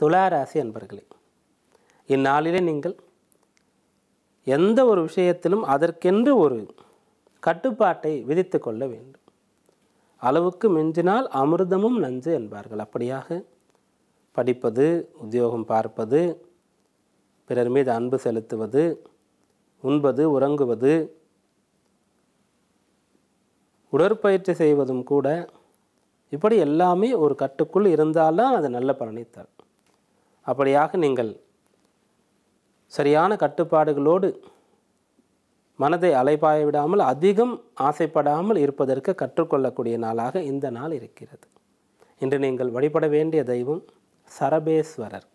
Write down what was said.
துளாராசி அன்பர்களே இந்நாளிலே நீங்கள் எந்த ஒரு விஷயத்திலும் அதற்கென்று ஒரு கட்டுப்பாட்டை விதித்து கொள்ள வேண்டும் அளவுக்கு மிஞ்சினால் அமிர்தமும் நஞ்சு என்பார்கள் அப்படியாக படிப்பது உத்தியோகம் பார்ப்பது பிறர் மீது அன்பு செலுத்துவது உண்பது உறங்குவது உடற்பயிற்சி செய்வதும் கூட இப்படி எல்லாமே ஒரு கட்டுக்குள் இருந்தால்தான் அது நல்ல பலனை தரும் அப்படியாக நீங்கள் சரியான கட்டுப்பாடுகளோடு மனதை அலைபாய விடாமல் அதிகம் ஆசைப்படாமல் இருப்பதற்கு கற்றுக்கொள்ளக்கூடிய நாளாக இந்த நாள் இருக்கிறது இன்று நீங்கள் வழிபட வேண்டிய தெய்வம் சரபேஸ்வரர்